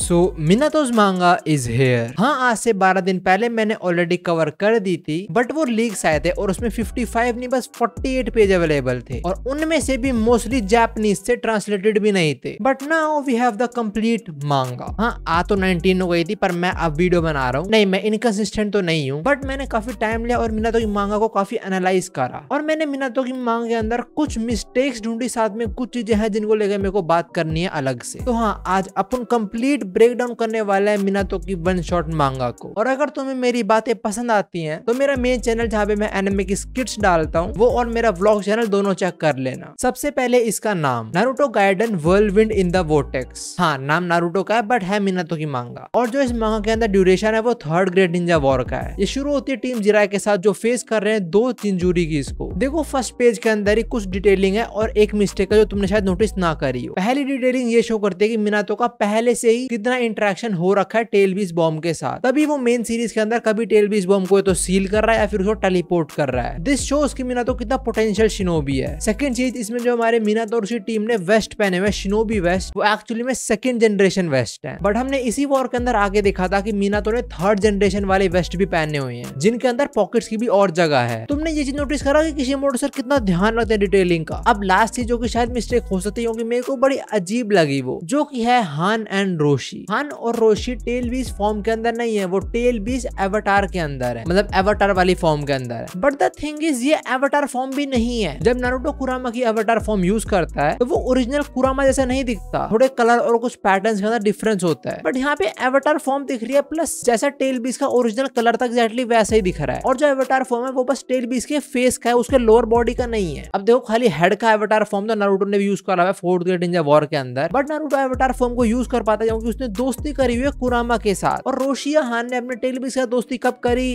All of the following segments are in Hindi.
सो मिनातोज मांगा इज हेयर हाँ आज से 12 दिन पहले मैंने ऑलरेडी कवर कर दी थी बट वो लीक्स आए थे और उसमें 55 नहीं बस 48 पेज अवेलेबल थे और उनमें से भी मोस्टली जापानीज से ट्रांसलेटेड भी नहीं थे but now we have the complete manga हाँ आ तो 19 हो गई थी पर मैं अब वीडियो बना रहा हूँ नहीं मैं इनकन्सिस्टेंट तो नहीं हूँ बट मैंने काफी टाइम लिया और मिनातो की मांगा को काफी एनालाइज करा और मैंने मिनातो की मांग के अंदर कुछ मिस्टेक्स ढूंढी साथ में कुछ चीजें हैं जिनको लेकर मेरे को बात करनी है अलग से तो हाँ आज अपन कम्प्लीट ब्रेक डाउन करने वाला है मिनातो की वन शॉट मांगा को और अगर तुम्हें मेरी बातें पसंद आती हैं तो मेरा मेन चैनल जहाँ पे मैं एनिमे की स्किट्स डालता हूँ वो और मेरा ब्लॉग चैनल दोनों चेक कर लेना सबसे पहले इसका नाम Naruto garden whirlwind in the vortex हाँ नाम नारूटो का है बट है मिनातो की मांगा और जो इस मांगा के अंदर ड्यूरेशन है वो थर्ड ग्रेड इंजा वॉर का है ये शुरू होती है टीम जिरा के साथ जो फेस कर रहे हैं दो जूरी की इसको देखो फर्स्ट पेज के अंदर ही कुछ डिटेलिंग है और एक मिस्टेक है जो तुमने शायद नोटिस ना करी हो पहली डिटेलिंग ये शो करती है की मिनातो का पहले से ही इतना इंटरेक्शन हो रखा है टेलबीज बॉम्ब के साथ तभी वो मेन सीरीज के अंदर कभी टेलबीज बॉम्ब को तो सील कर रहा है या फिर उसको टेलीपोर्ट कर रहा है दिस शो उसकी मीना तो कितना पोटेंशियल शिनोबी है सेकंड चीज इसमें जो हमारे मीना तो उसी टीम ने वेस्ट पहने हुए शिनोबी वेस्ट वो एक्चुअली में सेकंड जनरेशन वेस्ट है बट हमने इसी वॉर के अंदर आगे देखा था की मीना तो ने थर्ड जनरेशन वाले वेस्ट भी पहने हुए हैं जिनके अंदर पॉकेट की भी और जगह है तुमने ये चीज नोटिस करा की किसी मोटो सर कितना ध्यान रखते हैं डिटेलिंग का अब लास्ट चीज जो की शायद मिस्टेक हो सकती है क्योंकि मेरे को बड़ी अजीब लगी वो जो की है हान एंड रोश रोशी हान और रोशी टेल बीस फॉर्म के अंदर नहीं है वो टेल बीस एवटार के अंदर है मतलब एवटार वाली फॉर्म के अंदर है बट द थिंग इज ये एवटार फॉर्म भी नहीं है जब नारुतो कुरामा की एवटार फॉर्म यूज करता है तो वो ओरिजिनल कुरामा जैसा नहीं दिखता थोड़े कलर और कुछ पैटर्न के अंदर डिफरेंस होता है बट यहाँ पे एवटार फॉर्म दिख रही है प्लस जैसा टेल बीस का ओरिजिनल कलर था एक्जैक्टली वैसा ही दिख रहा है और जो एवटार फॉर्म है वो बस टेल बीस के फेस का है उसके लोअर बॉडी का नहीं है अब देखो खाली हेड का एवटार फॉर्म तो नारूटो ने भी यूज करा हुआ है फोर्थ ग्रेड इंजा वॉर के अंदर बट नारूटो एवटार फॉर्म को यूज कर पाता है क्योंकि उसने दोस्ती करी हुई है कुरामा के साथ और रोशिया हान ने अपने टेलीबिक्स के साथ दोस्ती कब करी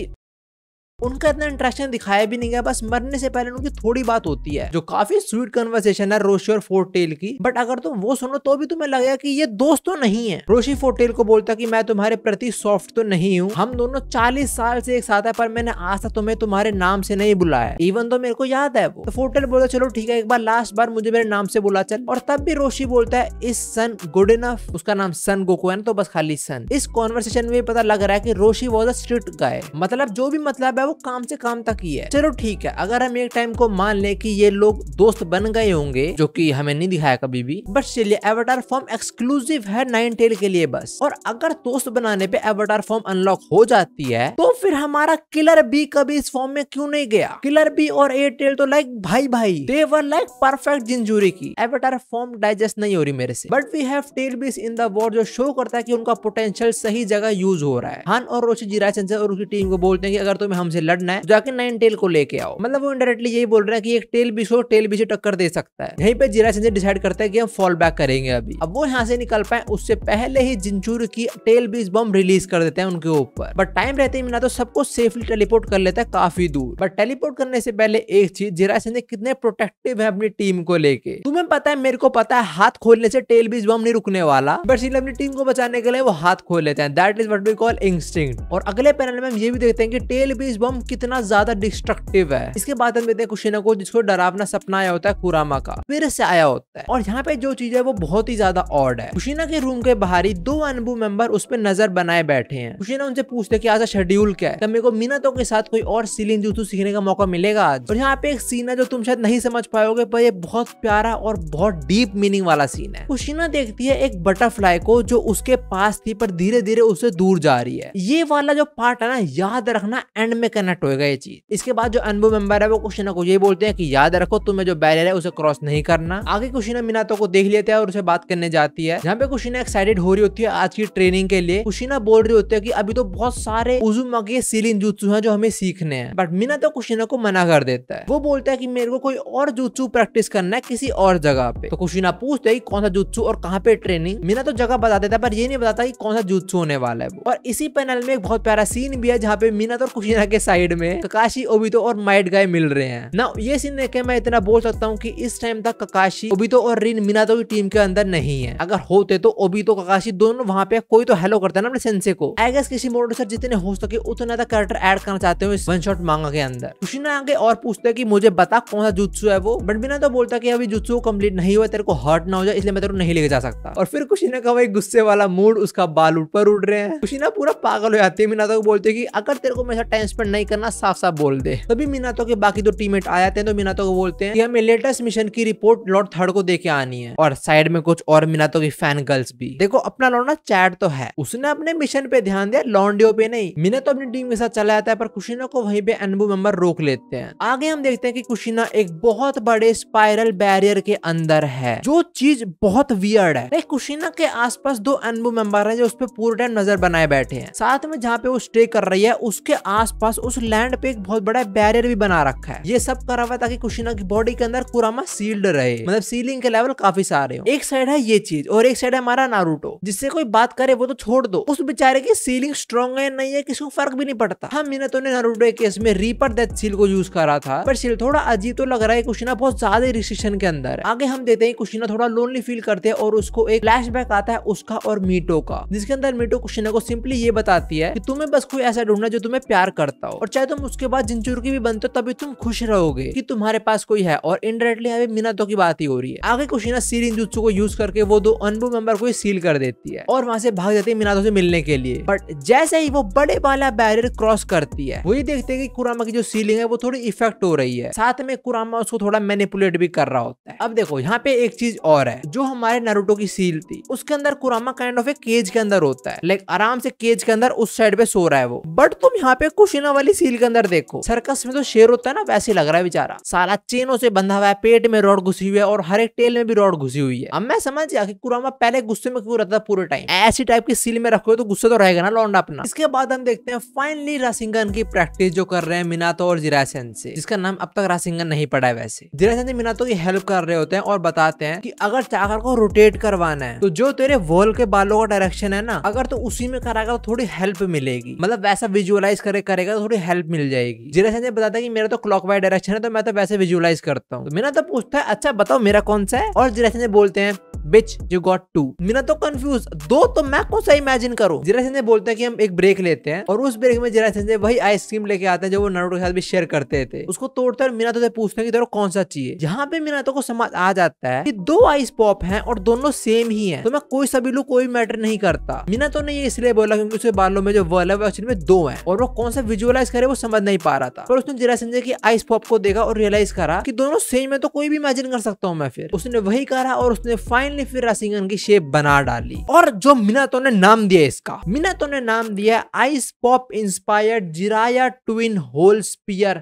उनका इतना इंटरेक्शन दिखाया भी नहीं गया बस मरने से पहले उनकी थोड़ी बात होती है जो काफी स्वीट कन्वर्सेशन है रोशी और फोर्टेल की बट अगर तुम वो सुनो तो भी तुम्हें लगेगा कि ये दोस्त तो नहीं है रोशी फोर्टेल को बोलता कि मैं तुम्हारे प्रति सॉफ्ट तो नहीं हूँ हम दोनों चालीस साल से एक साथ है पर मैंने आज तक तुम्हें तुम्हारे नाम से नहीं बुलाया इवन तो मेरे को याद है वो तो फोर्टेल बोलता चलो ठीक है एक बार लास्ट बार मुझे मेरे नाम से बोला चल और तब भी रोशी बोलता है इस सन गुड इनफ उसका नाम सन गोको है ना तो बस खाली सन इस कॉन्वर्सेशन में पता लग रहा है की रोशी वॉज अ स्ट्रिक्ट गाय मतलब जो भी मतलब है है वो काम से काम तक ही है चलो ठीक है अगर हम एक टाइम को मान ले की ये लोग दोस्त बन गए होंगे जो की हमें नहीं दिखाया कभी भी बट चलिए एवटार फॉर्म एक्सक्लूसिव है नाइन टेल के लिए बस और अगर दोस्त बनाने पे एवटार फॉर्म अनलॉक हो जाती है तो फिर हमारा किलर बी कभी इस फॉर्म में क्यों नहीं गया किलर बी और एयरटेल तो लाइक भाई भाई दे वर लाइक परफेक्ट जिंजूरी की एवटार फॉर्म डाइजेस्ट नहीं हो रही मेरे से but we have tail beasts in the world जो शो करता है की उनका पोटेंशियल सही जगह यूज हो रहा है हान और रोशी जीरा और उसकी टीम को बोलते हैं कि अगर तुम्हें हमसे हमसे लड़ना है जाके नाइन टेल को लेके आओ मतलब वो इंडायरेक्टली यही बोल रहे हैं कि एक टेल भी सो टेल भी से टक्कर दे सकता है यहीं पे जीरा सिंह डिसाइड करता है कि हम फॉल बैक करेंगे अभी अब वो यहाँ से निकल पाए उससे पहले ही जिंचूर की टेल बीस बम रिलीज कर देते हैं उनके ऊपर बट टाइम रहते ही मिला तो सबको सेफली टेलीपोर्ट कर लेता है काफी दूर बट टेलीपोर्ट करने से पहले एक चीज जीरा सिंह कितने प्रोटेक्टिव है अपनी टीम को लेके तुम्हें पता है मेरे को पता है हाथ खोलने से टेल बीस बम नहीं रुकने वाला बट इसलिए अपनी टीम को बचाने के लिए वो हाथ खोल लेते हैं that is what we call instinct और अगले पैनल में हम ये भी देखते हैं कि टेल बीस बम कितना ज्यादा डिस्ट्रक्टिव है इसके बाद हम देते हैं कुशीना को जिसको डरावना सपना आया होता है कुरामा का फिर से आया होता है और यहाँ पे जो चीज है वो बहुत ही ज्यादा ऑर्ड है कुशीना के रूम के बाहरी दो अनबु मेंबर उस पर नजर बनाए बैठे हैं कुशीना उनसे पूछते की आज शेड्यूल क्या है मेरे को मिनतों के साथ कोई और सीलिंग जूतू सीखने का मौका मिलेगा आज और यहाँ पे एक सीन है जो तुम शायद नहीं समझ पाओगे पर ये बहुत प्यारा और बहुत डीप मीनिंग वाला सीन है कुशीना देखती है एक बटरफ्लाई को जो उसके पास थी पर धीरे धीरे उससे दूर जा रही है ये वाला जो पार्ट है ना याद रखना एंड में कनेक्ट होएगा ये चीज इसके बाद जो अनबू मेंबर है वो कुछ ना कुछ ये बोलते हैं कि याद रखो तुम्हें जो बैरियर है उसे क्रॉस नहीं करना आगे कुछ ना मिनातो को देख लेते हैं और उसे बात करने जाती है जहाँ पे कुछ ना एक्साइटेड हो रही होती है आज की ट्रेनिंग के लिए कुछ ना बोल रही होती है की अभी तो बहुत सारे उजुम के सीलिंग जूत्सू है जो हमें सीखने हैं बट तो कुछ को मना कर देता है वो बोलता है की मेरे को कोई और जूत्सू प्रैक्टिस करना है किसी और जगह पे तो कुशीना पूछते है कौन सा जूत्सू और कहाँ पे ट्रेनिंग मीना तो जगह बता देता है पर ये नहीं बताता की कौन सा जूत्सू होने वाला है और इसी पैनल में एक बहुत प्यारा सीन भी है जहाँ पे मीना तो कुशीना के साइड में ककाशी ओबितो और माइट गाय मिल रहे हैं ना ये सीन देखे मैं इतना बोल सकता हूँ की इस टाइम तक ककाशी ओबितो और रिन मिनातो की टीम के अंदर नहीं है अगर होते तो ओबितो ककाशी दोनों वहाँ पे कोई तो हेलो करते ना अपने सेंसे को आई गेस किसी मोटर सर जितने हो सके उतना कैरेक्टर एड करना चाहते हो इस वन शॉट मांगा के अंदर कुशिना आगे और पूछते की मुझे बता कौन सा जुत्सु है वो बट बिना तो बोलता की अभी जुत्सु कम्प्लीट नहीं हुआ तेरे को हर्ट ना हो जाए इसलिए मैं तेरे को नहीं लेके जा सकता और फिर कुशिना का वही गुस्से वाला मूड उसका बाल ऊपर उड़ रहे हैं कुशिना पूरा पागल हो जाती है मीना को बोलते है की अगर तेरे को मेरे साथ टाइम स्पेंड नहीं करना साफ साफ बोल दे तभी मीनातो के बाकी दो टीममेट आ जाते हैं तो मीनातो को बोलते हैं कि हमें लेटेस्ट मिशन की रिपोर्ट लॉर्ड थर्ड को देके आनी है और साइड में कुछ और मीनातो की फैन गर्ल्स भी देखो अपना लॉर्ड ना चैट तो है उसने अपने मिशन पे ध्यान दिया लॉन्डियो पे नहीं मीनातो अपनी टीम के साथ चला जाता है पर कुशीना को वही पे अनबू मेंबर रोक लेते हैं आगे हम देखते हैं की कुशीना एक बहुत बड़े स्पाइरल बैरियर के अंदर है जो चीज बहुत वियर्ड है कुशीना के आसपास दो अनबू मेंबर है जो उस पर पूरे टाइम नजर बनाए बैठे हैं साथ में जहाँ पे वो स्टे कर रही है उसके आसपास उस लैंड पे एक बहुत बड़ा बैरियर भी बना रखा है ये सब करा हुआ ताकि कुशीना की बॉडी के अंदर कुरामा सील्ड रहे मतलब सीलिंग के लेवल काफी सारे हो एक साइड है ये चीज और एक साइड है हमारा नारूटो जिससे कोई बात करे वो तो छोड़ दो उस बेचारे की सीलिंग स्ट्रॉन्ग है नहीं है किसी को फर्क भी नहीं पड़ता हम मिनतों ने नारूटो के केस में रीपर डेथ सील को यूज करा था पर सील थोड़ा अजीब तो लग रहा है कुशिना बहुत ज्यादा रिस्ट्रिक्शन के अंदर है आगे हम देते हैं कुशीना थोड़ा लोनली फील करते हैं और उसको एक फ्लैश आता है उसका और मीटो का जिसके अंदर मीटो कुशिना को सिंपली ये बताती है की तुम्हें बस कोई ऐसा ढूंढना जो तुम्हें प्यार करता सकता हो और चाहे तुम उसके बाद जिंचूर भी बनते हो तभी तुम खुश रहोगे कि तुम्हारे पास कोई है और इनडायरेक्टली अभी पे की बात ही हो रही है आगे कुशीना सीरिन जुत्सु को यूज करके वो दो अनबू मेंबर को सील कर देती है और वहां से भाग जाती है मीनातो से मिलने के लिए बट जैसे ही वो बड़े वाला बैरियर क्रॉस करती है वही देखते हैं कि कुरामा की जो सीलिंग है वो थोड़ी इफेक्ट हो रही है साथ में कुरामा उसको थोड़ा मैनिपुलेट भी कर रहा होता है अब देखो यहाँ पे एक चीज और है जो हमारे नारुतो की सील थी उसके अंदर कुरामा काइंड ऑफ एक केज के अंदर होता है लाइक आराम से केज के अंदर उस साइड पे सो रहा है वो बट तुम यहाँ पे कुछ वाली सील के अंदर देखो सर्कस में तो शेर होता है ना वैसे लग रहा है बेचारा सारा चेनों से बंधा हुआ है पेट में रोड घुसी हुई है और हर एक टेल में भी रोड घुसी हुई है अब मैं समझ गया कि कुरामा पहले गुस्से में क्यों रहता पूरे टाइम ऐसी टाइप की सील में रखो तो गुस्से तो रहेगा ना लौंडा अपना इसके बाद हम देखते हैं फाइनली रासिंगन की प्रैक्टिस जो कर रहे हैं मिनातो और जिरासन से जिसका नाम अब तक रासिंगन नहीं पड़ा है वैसे जिरासन जी मिनातो की हेल्प कर रहे होते हैं और बताते हैं की अगर चाकर को रोटेट करवाना है तो जो तेरे वॉल के बालों का डायरेक्शन है ना अगर तो उसी में कराएगा तो थोड़ी हेल्प मिलेगी मतलब वैसा विजुअलाइज करे करेगा तो थोड़ी हेल्प मिल जाएगी जीराज ने बताता है कि मेरा तो क्लॉक वाइज डायरेक्शन है तो मैं तो वैसे विजुअलाइज करता हूँ तो मीना तो पूछता है अच्छा बताओ मेरा कौन सा है और जीरा सेंस बोलते हैं which you got to Minato confuse दो तो मैं कौन सा इमेजिन करूँ जीरा सेंस बोलते हैं कि हम एक ब्रेक लेते हैं और उस ब्रेक में जीरा सेंस वही आइसक्रीम लेके आते हैं जो वो नरोटो के साथ भी शेयर करते थे उसको तोड़ते और मीना तो पूछते हैं कि तेरा कौन सा चाहिए यहाँ पे मीना तो को समझ आ जाता है कि दो आइस पॉप है और दोनों सेम ही है तो मैं कोई सभी लू कोई मैटर नहीं करता मीना तो ने इसलिए बोला क्योंकि उसके बालों में जो वर्ल है वो एक्चुअली में दो है और वो कौन सा विजुअल सिंबलाइज करे वो समझ नहीं पा रहा था पर उसने संजय की आइस पॉप को देखा और रियलाइज करा की दोनों सेम है तो कोई भी इमेजिन कर सकता हूँ मैं फिर उसने वही करा और उसने फाइनली फिर रासिंगन की शेप बना डाली और जो मिनातो ने नाम दिया इसका मिनातो ने नाम दिया ice pop inspired Jiraiya twin hole spear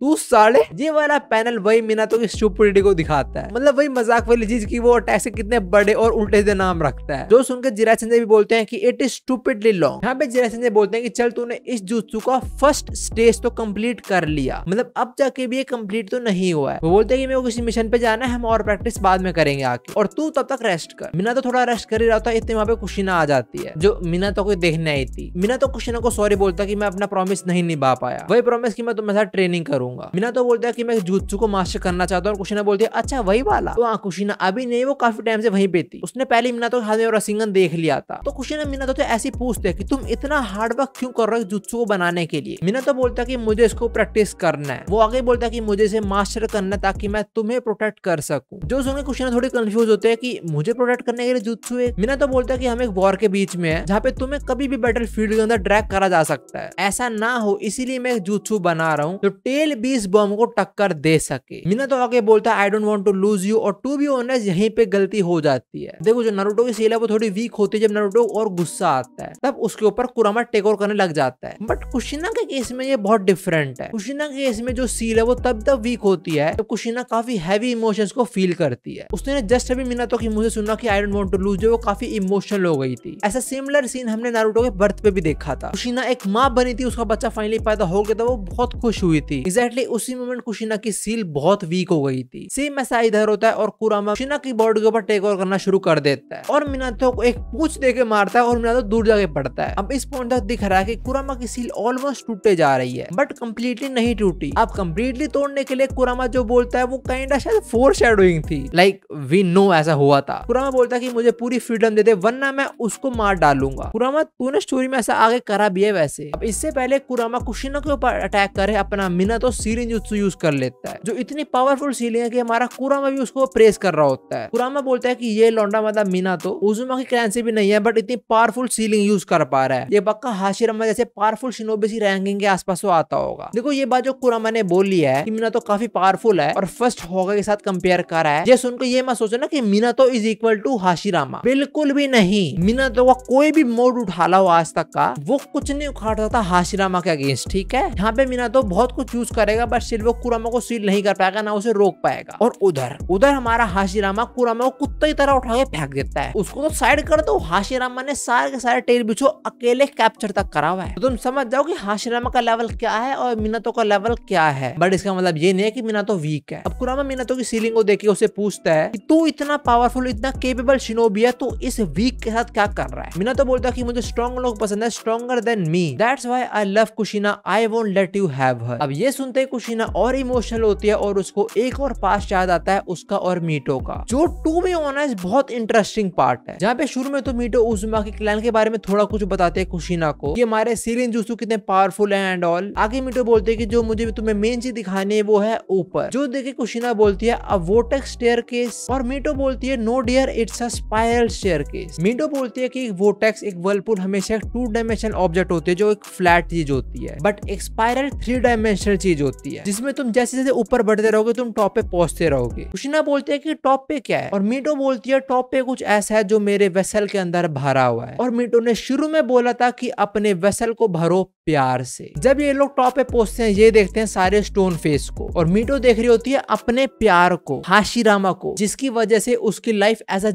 तू साले ये वाला पैनल वही मीना की स्टूपिडिटी को दिखाता है मतलब वही मजाक वाली चीज की वो अटैक से कितने बड़े और उल्टे से नाम रखता है जो सुनकर जिरा संजय भी बोलते हैं कि इट इज स्टूपिडली लॉन्ग यहाँ पे जिरा संजय बोलते हैं कि चल तूने इस जुत्सु का फर्स्ट स्टेज तो कम्प्लीट कर लिया मतलब अब जाके भी ये तो नहीं हुआ है वो बोलते हैं कि मेरे को किसी मिशन पे जाना है हम और प्रैक्टिस बाद में करेंगे आके और तू तब तक रेस्ट कर मीना तो थोड़ा रेस्ट कर ही रहा था इतने वहाँ पे कुशीना आ जाती है जो मीना तो कोई देखने आई थी मीना तो कुशीना को सॉरी बोलता की मैं अपना प्रॉमिस नहीं निभा पाया वही प्रॉमिस की मैं तुम्हारे साथ ट्रेनिंग करूँ करूंगा मीना तो बोलता है कि मैं जुत्सु को मास्टर करना चाहता हूँ कुशीना बोलती है अच्छा वही वाला तो हाँ कुशीना अभी नहीं वो काफी टाइम से वही पे थी उसने पहले मीना तो हाथ में रसिंगन देख लिया था तो कुशीना मीना तो ऐसी पूछते है की तुम इतना हार्ड वर्क क्यों कर रहे हो जुत्सु को बनाने के लिए मीना तो बोलता है की मुझे इसको प्रैक्टिस करना है वो आगे बोलता है की मुझे इसे मास्टर करना ताकि मैं तुम्हें प्रोटेक्ट कर सकूं जो सुनकर कुशीना थोड़ी कंफ्यूज होते है की मुझे प्रोटेक्ट करने के लिए जुत्सु है मीना तो बोलता है कि हम एक वॉर के बीच में है जहाँ पे तुम्हें कभी भी बैटल फील्ड के अंदर ड्रैक करा जा सकता है ऐसा ना हो इसीलिए मैं एक जुत्सु बना रहा हूँ जो तो टेल 20 बॉम को टक्कर दे सके मीना तो आगे बोलता है I don't want to lose you और टू बी ऑनर्स यहीं पे गलती हो जाती है देखो जो नरोटो की सेल है वो थोड़ी वीक होती है जब नरोटो और गुस्सा आता है तब उसके ऊपर कुरामा टेक ओवर करने लग जाता है बट कुशीना के केस में ये बहुत डिफरेंट है कुशीना के केस में जो सील है वो तब तब वीक होती है जब तो कुशिना काफी हैवी इमोशंस को फील करती है उसने जस्ट अभी मीना तो की मुझे सुना की I don't want to lose you वो काफी इमोशनल हो गई थी ऐसा सिमिलर सीन हमने नारुतो के बर्थ पे भी देखा था कुशीना एक माँ बनी थी उसका बच्चा फाइनली पैदा हो गया था वो बहुत खुश हुई थी एग्जैक्टली उसी मोमेंट कुशीना की सील बहुत वीक हो गई थी सेम ऐसा इधर होता है और कुरामा कुशीना की बॉडी के ऊपर टेक ओवर करना शुरू कर देता है और मिनातो को एक पूछ दे के मारता है और मिनातो दूर जाके पड़ता है अब इस पॉइंट तक दिख रहा है की कुरामा की सील ऑलमोस्ट टूटे जा रही है बट कम्प्लीटली नहीं टूटी अब कम्प्लीटली तोड़ने के लिए कुरामा जो बोलता है वो काइंडा शायद फोर शेडोइंग थी लाइक वी नो ऐसा हुआ था कुरामा बोलता है कि मुझे पूरी फ्रीडम दे दे वरना मैं उसको मार डालूंगा कुरामा तूने स्टोरी में ऐसा आगे करा भी है वैसे अब इससे पहले कुरामा कुशीना के ऊपर अटैक करे अपना मिना सीरेंज यूज कर लेता है जो इतनी पावरफुल सीलिंग है कि हमारा कुरामा भी उसको प्रेस कर रहा होता है कुरामा बोलता है कि ये लौंडा माता मीना तो उजुमा की क्लैन भी नहीं है बट इतनी पावरफुल सीलिंग यूज कर पा रहा है ये पक्का हाशिरमा जैसे पावरफुल शिनोबी सी रैंकिंग के आसपास वो आता होगा देखो ये बात जो कुरामा ने बोली है कि मीना तो काफी पावरफुल है और फर्स्ट होगा के साथ कंपेयर कर रहा है ये सुनकर ये मत सोचो ना कि Meena Minato is equal to Hashirama बिल्कुल भी नहीं मीना तो का कोई भी मोड उठा लो आज तक का वो कुछ नहीं उखाड़ता सकता हाशिरामा के अगेंस्ट ठीक है यहाँ पे मीना तो बहुत कुछ चूज कर करेगा बट सिर्फ वो कुरामा को सील नहीं कर पाएगा ना उसे रोक पाएगा और उधर उधर हमारा हाशिरामा कुरामा को कुत्ते की तरह उठा के फेंक देता है उसको तो साइड कर दो हाशिरामा ने सारे के सारे टेल बिछो अकेले कैप्चर तक करा हुआ है तो तुम समझ जाओ की हाशिरामा का लेवल क्या है और मिनातो का लेवल क्या है बट इसका मतलब ये नहीं है की मिनतो वीक है अब कुरामा मिनतो की सीलिंग को देख उसे पूछता है की तू इतना पावरफुल इतना केपेबल शिनोबी है तो इस वीक के साथ क्या कर रहा है मिनतो बोलता है कि मुझे स्ट्रॉन्ग लोग पसंद है stronger than me that's why I love Kushina I won't let you have अब ये सुनते सुनते ही कुछ ना और इमोशनल होती है और उसको एक और पास याद आता है उसका और मीटो का जो टू में होना है बहुत इंटरेस्टिंग पार्ट है जहाँ पे शुरू में तो मीटो उजुमा के क्लैन के बारे में थोड़ा कुछ बताते हैं कुशीना को कि हमारे सीरियन जूसू कितने पावरफुल हैं एंड ऑल आगे मीटो बोलते हैं कि जो मुझे तुम्हें मेन चीज दिखानी है वो है ऊपर जो देखे कुशीना बोलती है अब वोटेक्स स्टेयर केस और मीटो बोलती है no dear it's a spiral staircase Mito बोलती है की वोटेक्स एक वर्लपुल हमेशा एक टू डायमेंशन ऑब्जेक्ट होती है जो एक फ्लैट चीज होती है बट एक स्पायरल थ्री डायमेंशनल चीज होती है जिसमें तुम जैसे जैसे ऊपर बढ़ते रहोगे तुम टॉप पे पहुंचते रहोगे खुशिना बोलते हैं कि टॉप पे क्या है और मीटो बोलती है टॉप पे कुछ ऐसा है जो मेरे वेसल के अंदर भरा हुआ है और मीटो ने शुरू में बोला था कि अपने वेसल को भरो प्यार से जब ये लोग टॉप पे पहुंचते हैं ये देखते हैं सारे स्टोन फेस को और मीटो देख रही होती है अपने प्यार को हाशिरामा को जिसकी वजह से उसकी लाइफ एज अ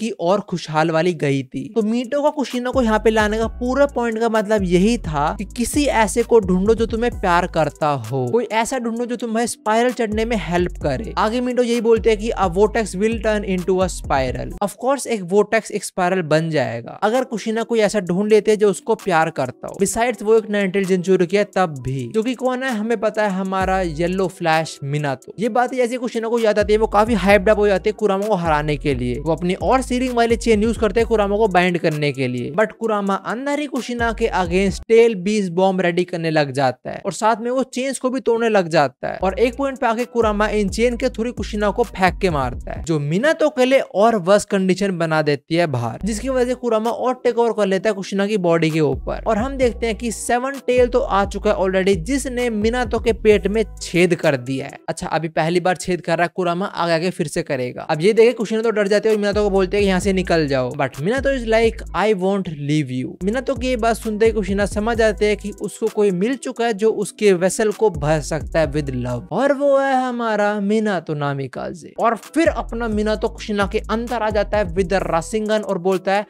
की और खुशहाल वाली गई थी तो मीटो का कुशीना को यहाँ पे लाने का पूरा पॉइंट का मतलब यही था कि किसी ऐसे को ढूंढो जो तुम्हें प्यार करता हो कोई ऐसा ढूंढो जो तुम्हें स्पाइरल चढ़ने में हेल्प करे आगे मिंडो यही बोलते हैं कि a vortex will turn into a spiral of course एक वोटेक्स एक स्पाइरल बन जाएगा अगर कुशिना कोई ऐसा ढूंढ लेते जो उसको प्यार करता हो बिसाइड्स वो एक नया इंटेलिजेंस चोरी किया तब भी जो कौन है हमें पता है हमारा येलो फ्लैश मिना तो ये बात जैसे कुशिना को याद आती है वो काफी हाइप अप हो जाते हैं कुरामा को हराने के लिए वो अपनी और सीरिंग वाली चेन यूज करते हैं कुरामा को बाइंड करने के लिए बट कुरामा अंदर ही कुशिना के against tail beast bomb ready करने लग जाता है और साथ में वो चेन्स को भी तोड़ने लग जाता है और एक पॉइंट पे आके कुरामा इन चेन के थ्रू कुशिना को फेंक के मारता है जो मीना तो के लिए और वर्स कंडीशन बना देती है बाहर जिसकी वजह से कुरामा और टेक ओवर कर लेता है कुशिना की बॉडी के ऊपर और हम देखते हैं की सेवन टेल तो आ चुका है ऑलरेडी जिसने मीना तो के पेट में छेद कर दिया है अच्छा अभी पहली बार छेद कर रहा है कुरामा आगे आगे फिर से करेगा अब ये देखे कुशिना तो डर जाते हैं और मीना तो को बोलते हैं यहाँ से निकल जाओ but Minato is like I won't leave you Minato की बात सुनते ही कुशिना समझ आते हैं कि उसको कोई मिल चुका है जो उसके वेसल को भर सकता है विद लव और वो है हमारा मीना तो नामी काजे और फिर अपना मीना तो कुशिना के अंदर आ जाता है विद रासिंगन और बोलता है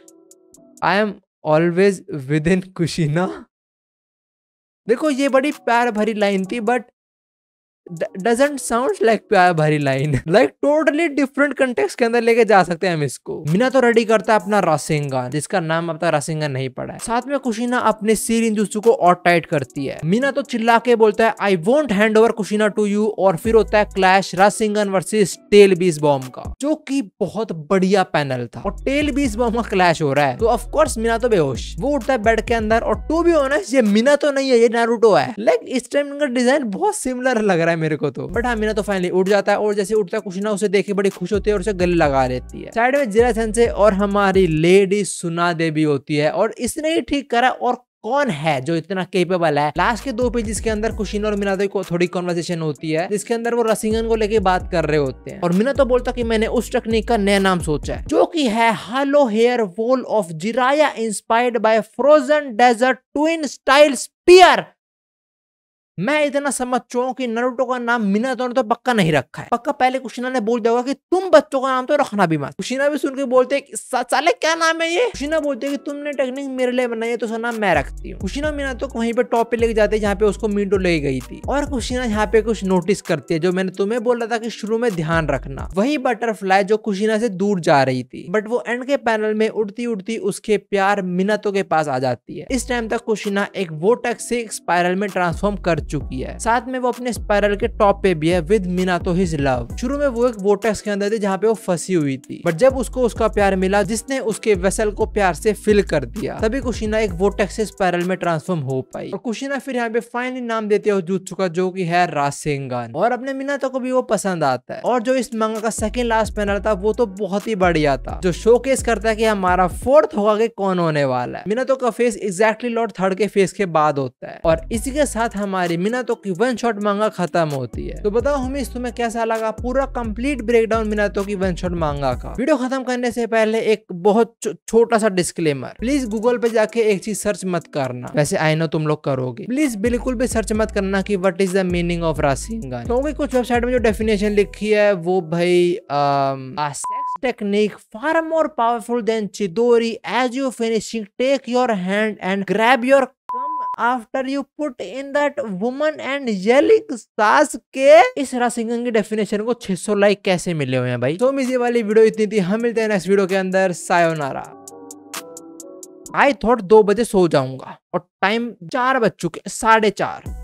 I am always with in Kushina देखो ये बड़ी प्यार भरी लाइन थी बट डजेंट साउंड लाइक प्यार भरी line like totally different context के अंदर लेके जा सकते हैं हम इसको मीना तो रेडी करता है अपना रसिंगा जिसका नाम अब तक रसिंगा नहीं पड़ा है साथ में कुशीना अपने सीर दूसरों को और टाइट करती है मीना तो चिल्ला के बोलता है I won't hand over Kushina to you और फिर होता है clash Rasengan versus tail beast bomb का जो की बहुत बढ़िया पैनल था और टेल बीस बॉम्ब का क्लैश हो रहा है तो ऑफकोर्स मीना तो बेहोश वो उठता है बेड के अंदर और टू बी होना ये मीना तो नहीं है ये नारूटो है लाइक इस टाइम का डिजाइन बहुत सिमिलर लग रहा है मेरे को तो बट हाँ मीना तो फाइनली उठ जाता है और जैसे उठता है कुशीना उसे देखे बड़ी खुश होती है और उसे गले लगा लेती है साइड में जीरा सेंसे और हमारी लेडी सुना देवी होती है और इसने ही ठीक करा और कौन है जो इतना केपेबल है लास्ट के दो पेजेस के अंदर कुशीन और मीना को थोड़ी कॉन्वर्सेशन होती है जिसके अंदर वो रसिंगन को लेके बात कर रहे होते हैं और मीना तो बोलता कि मैंने उस टेक्निक का नया नाम सोचा है जो कि है halo hair wall of Jiraiya inspired by frozen desert twin style spear मैं इतना समझ चुका हूँ कि नरुटो का नाम मीना तो ने तो पक्का नहीं रखा है पक्का पहले कुशीना ने बोल दिया होगा कि तुम बच्चों का नाम तो रखना भी मत कुशीना भी सुन के बोलते साले क्या नाम है ये कुशीना बोलते है कि तुमने टेक्निक मेरे लिए बनाई है तो उसका नाम मैं रखती हूँ कुशीना मीना तो वहीं पे टॉप पे लेके जाते जहाँ पे उसको मीटो ले गई थी और कुशीना यहाँ पे कुछ नोटिस करती है जो मैंने तुम्हें बोला था की शुरू में ध्यान रखना वही बटरफ्लाई जो कुशीना से दूर जा रही थी बट वो एंड के पैनल में उड़ती उड़ती उसके प्यार मिनातो के पास आ जाती है इस टाइम तक कुशीना एक वो से स्पायरल में ट्रांसफॉर्म कर चुकी है साथ में वो अपने स्पायरल के टॉप पे भी है विद मीना तो हिज लव शुरू में वो एक वोटेक्स के अंदर थी जहाँ पे वो फंसी हुई थी बट जब उसको उसका प्यार मिला जिसने उसके वेसल को प्यार से फिल कर दिया तभी कुशीना एक वोटेक्स से स्पायरल में ट्रांसफॉर्म हो पाई और कुशीना फिर यहाँ पे फाइनली नाम देते हुए जूत चुका जो की है रासेंगन और अपने मीनातो को भी वो पसंद आता है और जो इस मंगा का सेकेंड लास्ट पैनल था वो तो बहुत ही बढ़िया था जो शो करता है की हमारा फोर्थ होगा कि कौन होने वाला है मीनातो का फेस एग्जैक्टली लॉर्ड थर्ड के फेस के बाद होता है और इसी के साथ हमारी मिना तो की वन शॉट मांगा खत्म होती है तो बताओ हमें तुम्हें कैसा लगा पूरा कंप्लीट ब्रेकडाउन मिनातो की वन शॉट मांगा का वीडियो खत्म करने से पहले एक बहुत छोटा सा डिस्क्लेमर प्लीज गूगल पे जाके एक चीज सर्च मत करना वैसे आई नो तुम लोग करोगे प्लीज बिल्कुल भी सर्च मत करना की what is the meaning of Rasengan क्योंकि कुछ वेबसाइट में जो डेफिनेशन लिखी है वो भाई technique far more powerful than Chidori as you finishing take your hand and grab your after you put in that woman and yelling सास के इस रासिंगन की डेफिनेशन को 600 लाइक कैसे मिले हुए हैं भाई तो मिजी वाली वीडियो इतनी थी हम मिलते हैं नेक्स्ट वीडियो के अंदर सायोनारा आई थॉट दो बजे सो जाऊंगा और टाइम चार बज चुके साढ़े चार